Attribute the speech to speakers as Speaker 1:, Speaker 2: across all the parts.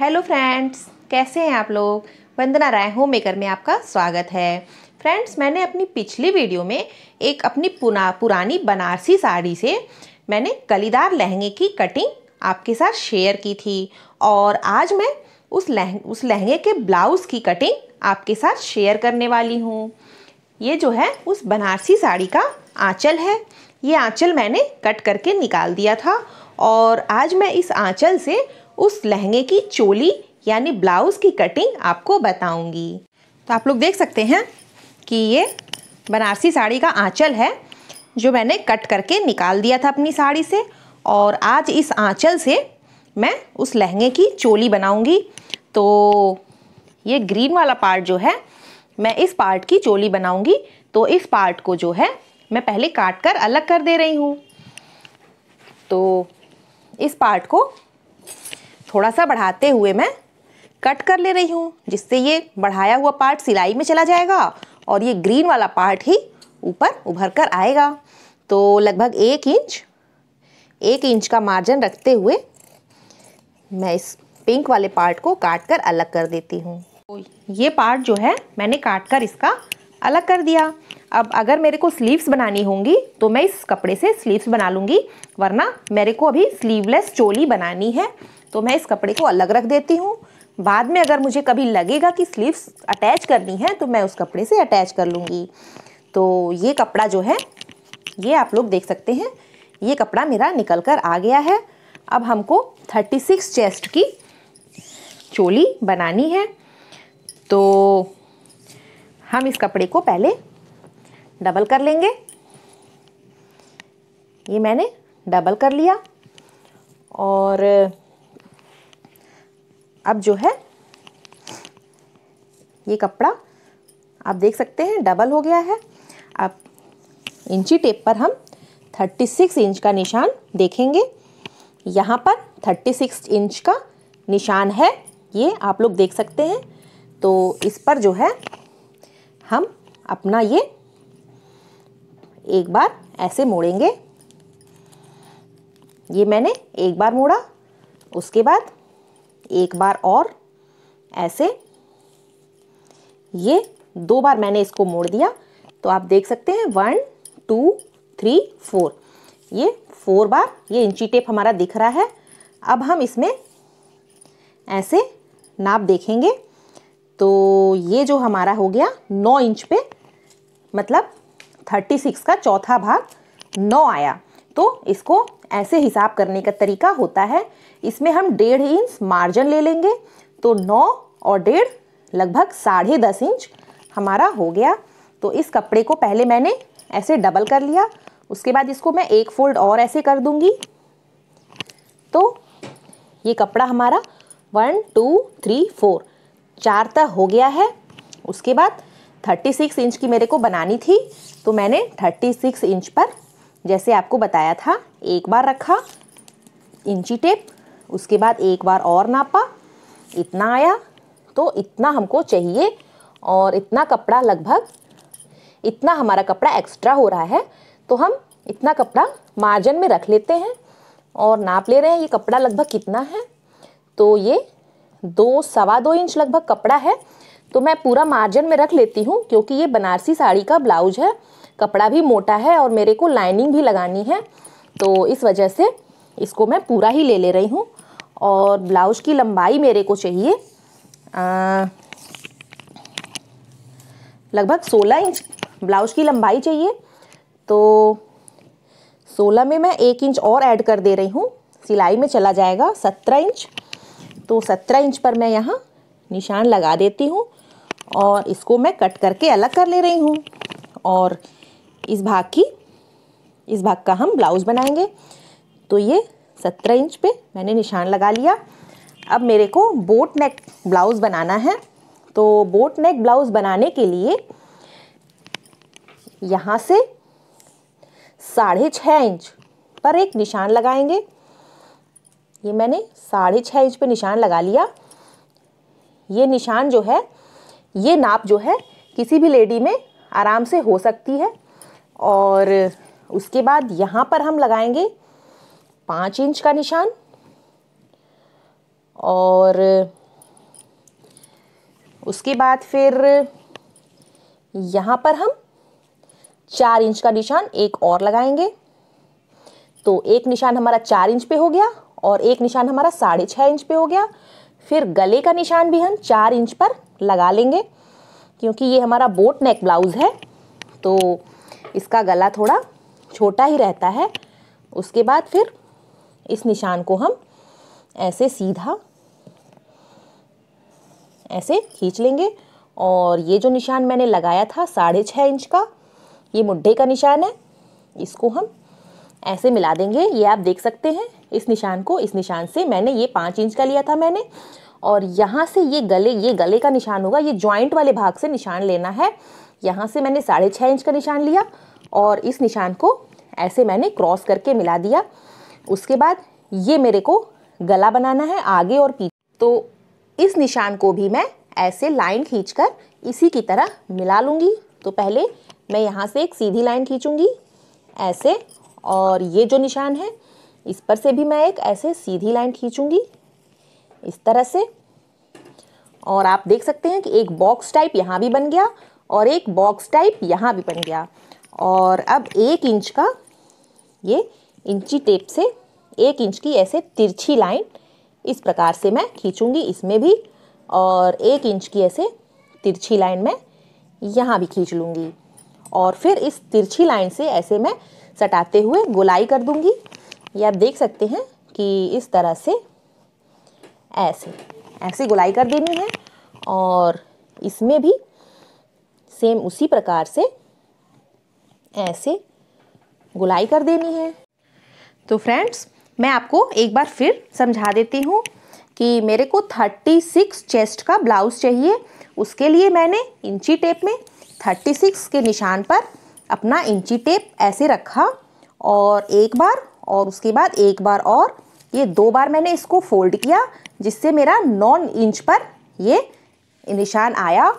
Speaker 1: hello friends कैसे हैं आप लोग वंदना राय होम मेकर में आपका स्वागत है फ्रेंड्स मैंने अपनी पिछली वीडियो में एक अपनी पुना पुरानी बनारसी साड़ी से मैंने कलीदार लहंगे की कटिंग आपके साथ शेयर की थी और आज मैं उस लह उस लहंगे के ब्लाउज़ की कटिंग आपके साथ शेयर करने वाली हूँ ये जो है उस बनारसी साड़ी का आँचल है ये आँचल मैंने कट करके निकाल दिया था और आज मैं इस आँचल से उस लहंगे की चोली यानी ब्लाउज़ की कटिंग आपको बताऊंगी तो आप लोग देख सकते हैं कि ये बनारसी साड़ी का आँचल है जो मैंने कट करके निकाल दिया था अपनी साड़ी से और आज इस आँचल से मैं उस लहंगे की चोली बनाऊंगी तो ये ग्रीन वाला पार्ट जो है मैं इस पार्ट की चोली बनाऊंगी तो इस पार्ट को जो है मैं पहले काट कर अलग कर दे रही हूँ तो इस पार्ट को थोड़ा सा बढ़ाते हुए मैं कट कर ले रही हूँ जिससे ये बढ़ाया हुआ पार्ट सिलाई में चला जाएगा और ये ग्रीन वाला पार्ट ही ऊपर उभर कर आएगा तो लगभग एक इंच एक इंच का मार्जिन रखते हुए मैं इस पिंक वाले पार्ट को काट कर अलग कर देती हूँ तो ये पार्ट जो है मैंने काट कर इसका अलग कर दिया अब अगर मेरे को स्लीव्स बनानी होंगी तो मैं इस कपड़े से स्लीव्स बना लूँगी वरना मेरे को अभी स्लीवलेस चोली बनानी है तो मैं इस कपड़े को अलग रख देती हूँ बाद में अगर मुझे कभी लगेगा कि स्लीव्स अटैच करनी है तो मैं उस कपड़े से अटैच कर लूँगी तो ये कपड़ा जो है ये आप लोग देख सकते हैं ये कपड़ा मेरा निकल कर आ गया है अब हमको 36 चेस्ट की चोली बनानी है तो हम इस कपड़े को पहले डबल कर लेंगे ये मैंने डबल कर लिया और अब जो है ये कपड़ा आप देख सकते हैं डबल हो गया है अब इंची टेप पर हम 36 इंच का निशान देखेंगे यहाँ पर 36 इंच का निशान है ये आप लोग देख सकते हैं तो इस पर जो है हम अपना ये एक बार ऐसे मोड़ेंगे ये मैंने एक बार मोड़ा उसके बाद एक बार और ऐसे ये दो बार मैंने इसको मोड़ दिया तो आप देख सकते हैं वन टू थ्री फोर ये फोर बार ये इंची टेप हमारा दिख रहा है अब हम इसमें ऐसे नाप देखेंगे तो ये जो हमारा हो गया नौ इंच पे मतलब थर्टी सिक्स का चौथा भाग नौ आया तो इसको ऐसे हिसाब करने का तरीका होता है इसमें हम डेढ़ इंच मार्जिन ले लेंगे तो नौ और डेढ़ लगभग साढ़े दस इंच हमारा हो गया तो इस कपड़े को पहले मैंने ऐसे डबल कर लिया उसके बाद इसको मैं एक फोल्ड और ऐसे कर दूंगी तो ये कपड़ा हमारा वन टू थ्री फोर चार तक हो गया है उसके बाद थर्टी सिक्स इंच की मेरे को बनानी थी तो मैंने थर्टी सिक्स इंच पर जैसे आपको बताया था एक बार रखा इंची टेप उसके बाद एक बार और नापा इतना आया तो इतना हमको चाहिए और इतना कपड़ा लगभग इतना हमारा कपड़ा एक्स्ट्रा हो रहा है तो हम इतना कपड़ा मार्जिन में रख लेते हैं और नाप ले रहे हैं ये कपड़ा लगभग कितना है तो ये दो सवा दो इंच लगभग कपड़ा है तो मैं पूरा मार्जिन में रख लेती हूँ क्योंकि ये बनारसी साड़ी का ब्लाउज है कपड़ा भी मोटा है और मेरे को लाइनिंग भी लगानी है तो इस वजह से इसको मैं पूरा ही ले ले रही हूँ और ब्लाउज की लंबाई मेरे को चाहिए लगभग 16 इंच ब्लाउज की लंबाई चाहिए तो 16 में मैं एक इंच और ऐड कर दे रही हूँ सिलाई में चला जाएगा 17 इंच तो 17 इंच पर मैं यहाँ निशान लगा देती हूँ और इसको मैं कट करके अलग कर ले रही हूँ और इस भाग की इस भाग का हम ब्लाउज़ बनाएंगे तो ये सत्रह इंच पे मैंने निशान लगा लिया अब मेरे को बोट नेक ब्लाउज़ बनाना है तो बोट नेक ब्लाउज़ बनाने के लिए यहाँ से साढ़े छः इंच पर एक निशान लगाएंगे ये मैंने साढ़े छः इंच पे निशान लगा लिया ये निशान जो है ये नाप जो है किसी भी लेडी में आराम से हो सकती है और उसके बाद यहाँ पर हम लगाएंगे पाँच इंच का निशान और उसके बाद फिर यहाँ पर हम चार इंच का निशान एक और लगाएंगे तो एक निशान हमारा चार इंच पे हो गया और एक निशान हमारा साढ़े छः इंच पे हो गया फिर गले का निशान भी हम चार इंच पर लगा लेंगे क्योंकि ये हमारा बोट नेक ब्लाउज़ है तो इसका गला थोड़ा छोटा ही रहता है उसके बाद फिर इस निशान को हम ऐसे सीधा ऐसे खींच लेंगे और ये जो निशान मैंने लगाया था साढ़े छः इंच का ये मुड्ढे का निशान है इसको हम ऐसे मिला देंगे ये आप देख सकते हैं इस निशान को इस निशान से मैंने ये पाँच इंच का लिया था मैंने और यहाँ से ये गले ये गले का निशान होगा ये ज्वाइंट वाले भाग से निशान लेना है यहाँ से मैंने साढ़े छः इंच का निशान लिया और इस निशान को ऐसे मैंने क्रॉस करके मिला दिया उसके बाद ये मेरे को गला बनाना है आगे और पीछे तो इस निशान को भी मैं ऐसे लाइन कर इसी की तरह मिला लूँगी तो पहले मैं यहाँ से एक सीधी लाइन खींचूँगी ऐसे और ये जो निशान है इस पर से भी मैं एक ऐसे सीधी लाइन खींचूँगी इस तरह से और आप देख सकते हैं कि एक बॉक्स टाइप यहाँ भी बन गया और एक बॉक्स टाइप यहाँ भी बन गया और अब एक इंच का ये इंची टेप से एक इंच की ऐसे तिरछी लाइन इस प्रकार से मैं खींचूंगी इसमें भी और एक इंच की ऐसे तिरछी लाइन मैं यहाँ भी खींच लूँगी और फिर इस तिरछी लाइन से ऐसे मैं सटाते हुए गोलाई कर दूँगी ये आप देख सकते हैं कि इस तरह से ऐसे ऐसे गुलाई कर देनी है और इसमें भी सेम उसी प्रकार से ऐसे गुलाई कर देनी है तो फ्रेंड्स मैं आपको एक बार फिर समझा देती हूँ कि मेरे को 36 चेस्ट का ब्लाउज़ चाहिए उसके लिए मैंने इंची टेप में 36 के निशान पर अपना इंची टेप ऐसे रखा और एक बार और उसके बाद एक बार और ये दो बार मैंने इसको फोल्ड किया जिससे मेरा नॉन इंच पर ये निशान आया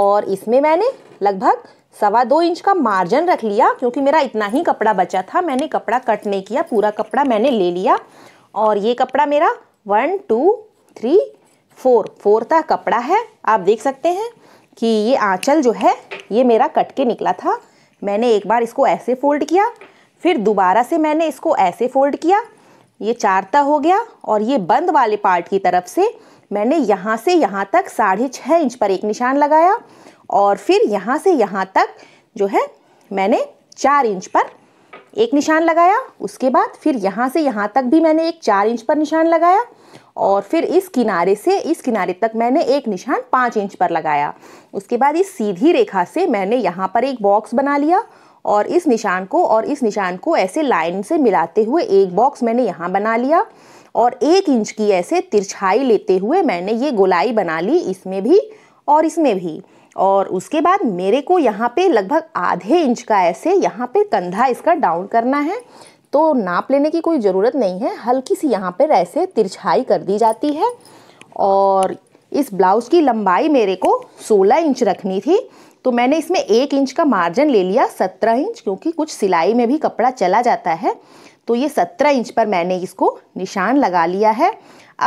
Speaker 1: और इसमें मैंने लगभग सवा दो इंच का मार्जिन रख लिया क्योंकि मेरा इतना ही कपड़ा बचा था मैंने कपड़ा कट नहीं किया पूरा कपड़ा मैंने ले लिया और ये कपड़ा मेरा one two three four four का कपड़ा है आप देख सकते हैं कि ये आँचल जो है ये मेरा कट के निकला था मैंने एक बार इसको ऐसे फोल्ड किया फिर दोबारा से मैंने इसको ऐसे फोल्ड किया ये चारता हो गया और ये बंद वाले पार्ट की तरफ से मैंने यहाँ से यहाँ तक साढ़े छः इंच पर एक निशान लगाया और फिर यहाँ से यहाँ तक जो है मैंने चार इंच पर एक निशान लगाया उसके बाद फिर यहाँ से यहाँ तक भी मैंने एक चार इंच पर निशान लगाया और फिर इस किनारे से इस किनारे तक मैंने एक निशान पाँच इंच पर लगाया उसके बाद इस सीधी रेखा से मैंने यहाँ पर एक बॉक्स बना लिया और इस निशान को और इस निशान को ऐसे लाइन से मिलाते हुए एक बॉक्स मैंने यहाँ बना लिया और एक इंच की ऐसे तिरछाई लेते हुए मैंने ये गोलाई बना ली इसमें भी और इसमें भी और उसके बाद मेरे को यहाँ पे लगभग आधे इंच का ऐसे यहाँ पे कंधा इसका डाउन करना है तो नाप लेने की कोई ज़रूरत नहीं है हल्की सी यहाँ पर ऐसे तिरछाई कर दी जाती है और इस ब्लाउज़ की लंबाई मेरे को 16 इंच रखनी थी तो मैंने इसमें एक इंच का मार्जिन ले लिया सत्रह इंच क्योंकि कुछ सिलाई में भी कपड़ा चला जाता है तो ये सत्रह इंच पर मैंने इसको निशान लगा लिया है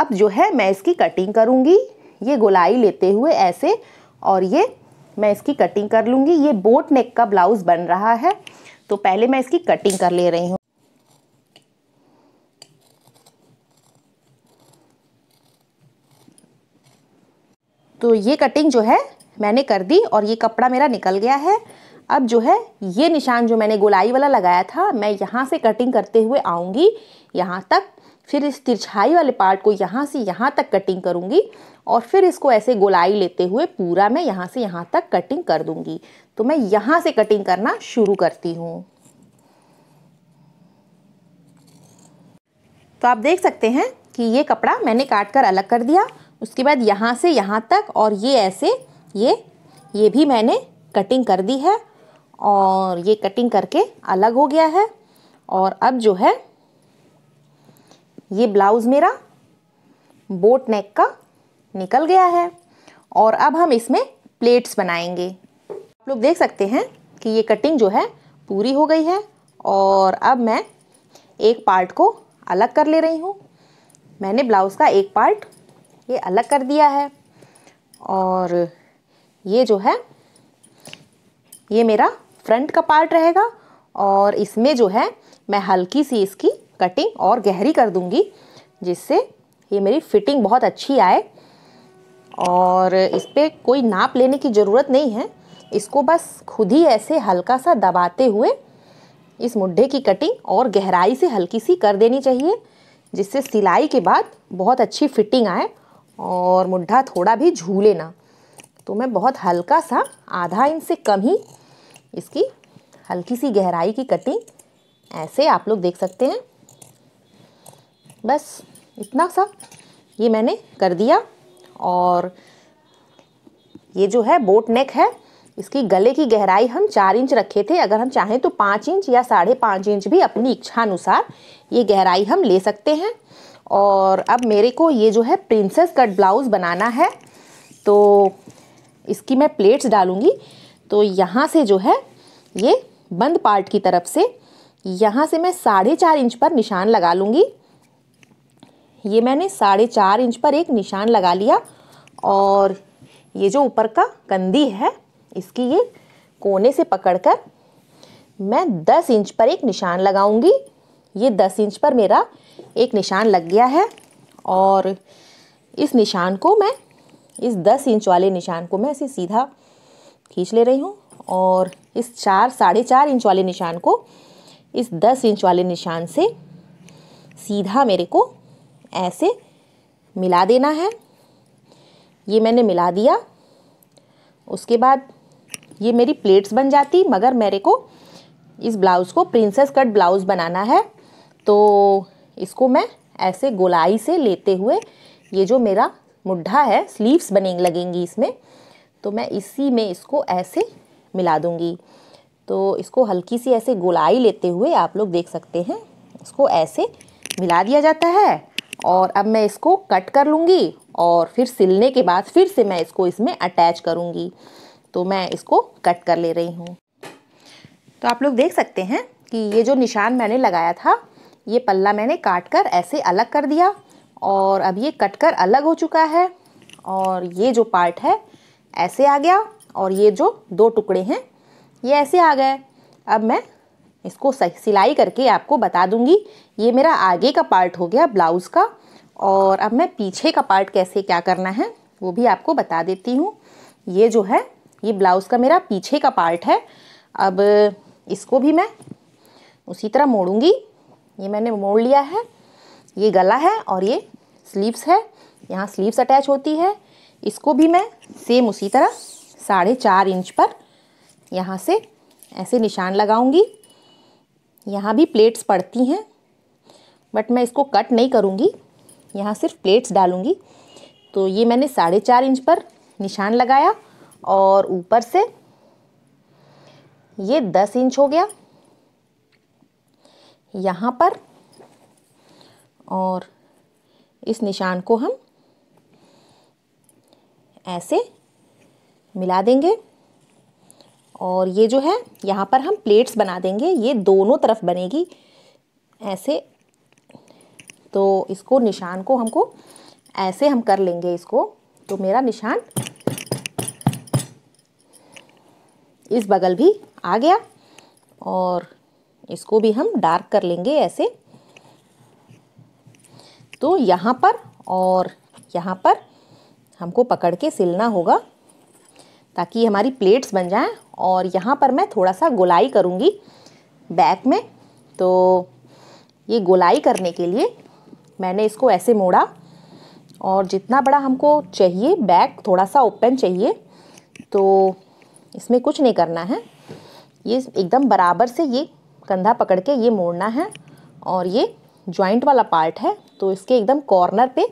Speaker 1: अब जो है मैं इसकी कटिंग करूँगी ये गोलाई लेते हुए ऐसे और ये मैं इसकी कटिंग कर लूँगी ये बोट नेक का ब्लाउज़ बन रहा है तो पहले मैं इसकी कटिंग कर ले रही हूँ तो ये कटिंग जो है मैंने कर दी और ये कपड़ा मेरा निकल गया है अब जो है ये निशान जो मैंने गोलाई वाला लगाया था मैं यहाँ से कटिंग करते हुए आऊँगी यहाँ तक फिर इस तिरछाई वाले पार्ट को यहाँ से यहाँ तक कटिंग करूँगी और फिर इसको ऐसे गोलाई लेते हुए पूरा मैं यहाँ से यहाँ तक कटिंग कर दूँगी तो मैं यहाँ से कटिंग करना शुरू करती हूँ तो आप देख सकते हैं कि ये कपड़ा मैंने काट कर अलग कर दिया उसके बाद यहाँ से यहाँ तक और ये ऐसे ये ये भी मैंने कटिंग कर दी है और ये कटिंग करके अलग हो गया है और अब जो है ये ब्लाउज़ मेरा बोट नेक का निकल गया है और अब हम इसमें प्लेट्स बनाएंगे आप लोग देख सकते हैं कि ये कटिंग जो है पूरी हो गई है और अब मैं एक पार्ट को अलग कर ले रही हूँ मैंने ब्लाउज़ का एक पार्ट ये अलग कर दिया है और ये जो है ये मेरा फ्रंट का पार्ट रहेगा और इसमें जो है मैं हल्की सी इसकी कटिंग और गहरी कर दूंगी जिससे ये मेरी फिटिंग बहुत अच्छी आए और इस पर कोई नाप लेने की ज़रूरत नहीं है इसको बस खुद ही ऐसे हल्का सा दबाते हुए इस मुड्ढे की कटिंग और गहराई से हल्की सी कर देनी चाहिए जिससे सिलाई के बाद बहुत अच्छी फिटिंग आए और मुड्ढा थोड़ा भी झूले ना तो मैं बहुत हल्का सा आधा इंच से कम ही इसकी हल्की सी गहराई की कटिंग ऐसे आप लोग देख सकते हैं बस इतना सा ये मैंने कर दिया और ये जो है बोट नेक है इसकी गले की गहराई हम चार इंच रखे थे अगर हम चाहें तो पाँच इंच या साढ़े पाँच इंच भी अपनी इच्छानुसार ये गहराई हम ले सकते हैं और अब मेरे को ये जो है प्रिंसेस कट ब्लाउज़ बनाना है तो इसकी मैं प्लेट्स डालूँगी तो यहाँ से जो है ये बंद पार्ट की तरफ से यहाँ से मैं साढ़े चार इंच पर निशान लगा लूँगी ये मैंने साढ़े चार इंच पर एक निशान लगा लिया और ये जो ऊपर का कंदी है इसकी ये कोने से पकड़कर मैं दस इंच पर एक निशान लगाऊंगी ये दस इंच पर मेरा एक निशान लग गया है और इस निशान को मैं इस दस इंच वाले निशान को मैं इसे सीधा खींच ले रही हूँ और इस चार साढ़े चार इंच वाले निशान को इस दस इंच वाले निशान से सीधा मेरे को ऐसे मिला देना है ये मैंने मिला दिया उसके बाद ये मेरी प्लेट्स बन जाती मगर मेरे को इस ब्लाउज़ को प्रिंसेस कट ब्लाउज़ बनाना है तो इसको मैं ऐसे गोलाई से लेते हुए ये जो मेरा मुड्ढा है स्लीव्स बने लगेंगी इसमें तो मैं इसी में इसको ऐसे मिला दूँगी तो इसको हल्की सी ऐसे गोलाई लेते हुए आप लोग देख सकते हैं इसको ऐसे मिला दिया जाता है और अब मैं इसको कट कर लूँगी और फिर सिलने के बाद फिर से मैं इसको इसमें अटैच करूँगी तो मैं इसको कट कर ले रही हूँ तो आप लोग देख सकते हैं कि ये जो निशान मैंने लगाया था ये पल्ला मैंने काट कर ऐसे अलग कर दिया और अब ये कट कर अलग हो चुका है और ये जो पार्ट है ऐसे आ गया और ये जो दो टुकड़े हैं ये ऐसे आ गए अब मैं इसको सिलाई करके आपको बता दूंगी ये मेरा आगे का पार्ट हो गया ब्लाउज़ का और अब मैं पीछे का पार्ट कैसे क्या करना है वो भी आपको बता देती हूँ ये जो है ये ब्लाउज़ का मेरा पीछे का पार्ट है अब इसको भी मैं उसी तरह मोड़ूंगी ये मैंने मोड़ लिया है ये गला है और ये स्लीव्स है यहाँ स्लीव्स अटैच होती है इसको भी मैं सेम उसी तरह साढ़े चार इंच पर यहाँ से ऐसे निशान लगाऊंगी यहाँ भी प्लेट्स पड़ती हैं बट मैं इसको कट नहीं करूँगी यहाँ सिर्फ प्लेट्स डालूँगी तो ये मैंने साढ़े चार इंच पर निशान लगाया और ऊपर से ये दस इंच हो गया यहाँ पर और इस निशान को हम ऐसे मिला देंगे और ये जो है यहाँ पर हम प्लेट्स बना देंगे ये दोनों तरफ बनेगी ऐसे तो इसको निशान को हमको ऐसे हम कर लेंगे इसको तो मेरा निशान इस बगल भी आ गया और इसको भी हम डार्क कर लेंगे ऐसे तो यहाँ पर और यहाँ पर हमको पकड़ के सिलना होगा ताकि हमारी प्लेट्स बन जाएं और यहाँ पर मैं थोड़ा सा गोलाई करूँगी बैक में तो ये गोलाई करने के लिए मैंने इसको ऐसे मोड़ा और जितना बड़ा हमको चाहिए बैक थोड़ा सा ओपन चाहिए तो इसमें कुछ नहीं करना है ये एकदम बराबर से ये कंधा पकड़ के ये मोड़ना है और ये जॉइंट वाला पार्ट है तो इसके एकदम कॉर्नर पे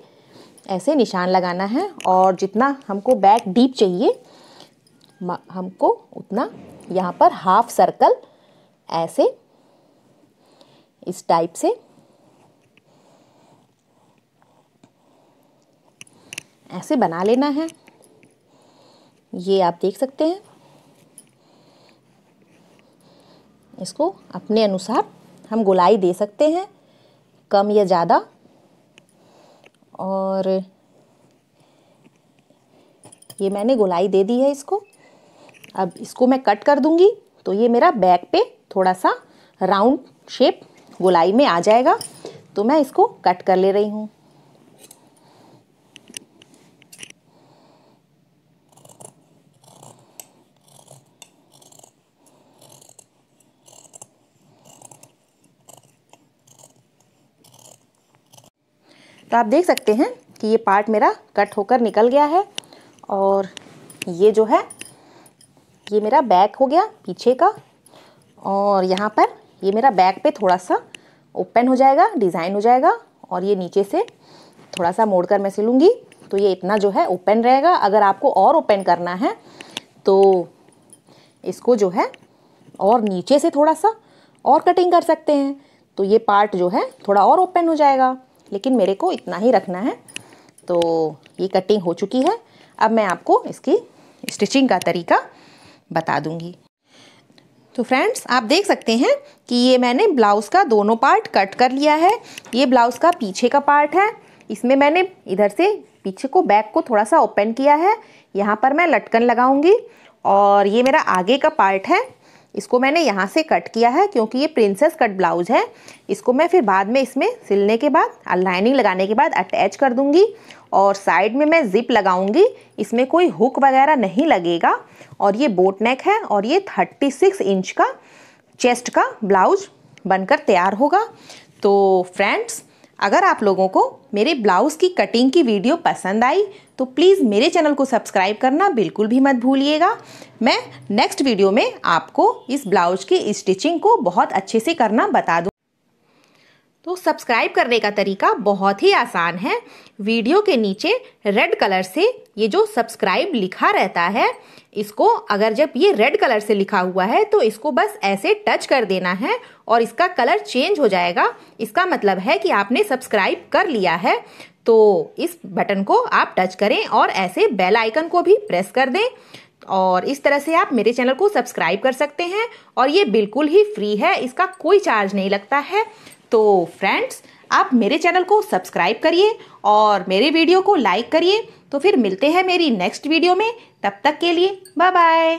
Speaker 1: ऐसे निशान लगाना है और जितना हमको बैक डीप चाहिए हमको उतना यहाँ पर हाफ सर्कल ऐसे इस टाइप से ऐसे बना लेना है ये आप देख सकते हैं इसको अपने अनुसार हम गोलाई दे सकते हैं कम या ज़्यादा और ये मैंने गोलाई दे दी है इसको अब इसको मैं कट कर दूंगी तो ये मेरा बैक पे थोड़ा सा राउंड शेप गोलाई में आ जाएगा तो मैं इसको कट कर ले रही हूँ तो आप देख सकते हैं कि ये पार्ट मेरा कट होकर निकल गया है और ये जो है ये मेरा बैक हो गया पीछे का और यहाँ पर ये मेरा बैक पे थोड़ा सा ओपन हो जाएगा डिज़ाइन हो जाएगा और ये नीचे से थोड़ा सा मोड़ कर मैं सिलूँगी तो ये इतना जो है ओपन रहेगा अगर आपको और ओपन करना है तो इसको जो है और नीचे से थोड़ा सा और कटिंग कर सकते हैं तो ये पार्ट जो है थोड़ा और ओपन हो जाएगा लेकिन मेरे को इतना ही रखना है तो ये कटिंग हो चुकी है अब मैं आपको इसकी स्टिचिंग का तरीका बता दूंगी तो फ्रेंड्स आप देख सकते हैं कि ये मैंने ब्लाउज़ का दोनों पार्ट कट कर लिया है ये ब्लाउज़ का पीछे का पार्ट है इसमें मैंने इधर से पीछे को बैक को थोड़ा सा ओपन किया है यहाँ पर मैं लटकन लगाऊंगी और ये मेरा आगे का पार्ट है इसको मैंने यहाँ से कट किया है क्योंकि ये प्रिंसेस कट ब्लाउज है इसको मैं फिर बाद में इसमें सिलने के बाद लाइनिंग लगाने के बाद अटैच कर दूँगी और साइड में मैं ज़िप लगाऊंगी इसमें कोई हुक वगैरह नहीं लगेगा और ये बोट नेक है और ये 36 इंच का चेस्ट का ब्लाउज बनकर तैयार होगा तो फ्रेंड्स अगर आप लोगों को मेरे ब्लाउज़ की कटिंग की वीडियो पसंद आई तो प्लीज़ मेरे चैनल को सब्सक्राइब करना बिल्कुल भी मत भूलिएगा मैं नेक्स्ट वीडियो में आपको इस ब्लाउज की स्टिचिंग को बहुत अच्छे से करना बता दूँ तो सब्सक्राइब करने का तरीका बहुत ही आसान है वीडियो के नीचे रेड कलर से ये जो सब्सक्राइब लिखा रहता है इसको अगर जब ये रेड कलर से लिखा हुआ है तो इसको बस ऐसे टच कर देना है और इसका कलर चेंज हो जाएगा इसका मतलब है कि आपने सब्सक्राइब कर लिया है तो इस बटन को आप टच करें और ऐसे बेल आइकन को भी प्रेस कर दें और इस तरह से आप मेरे चैनल को सब्सक्राइब कर सकते हैं और ये बिल्कुल ही फ्री है इसका कोई चार्ज नहीं लगता है तो फ्रेंड्स आप मेरे चैनल को सब्सक्राइब करिए और मेरे वीडियो को लाइक करिए तो फिर मिलते हैं मेरी नेक्स्ट वीडियो में तब तक के लिए बाय बाय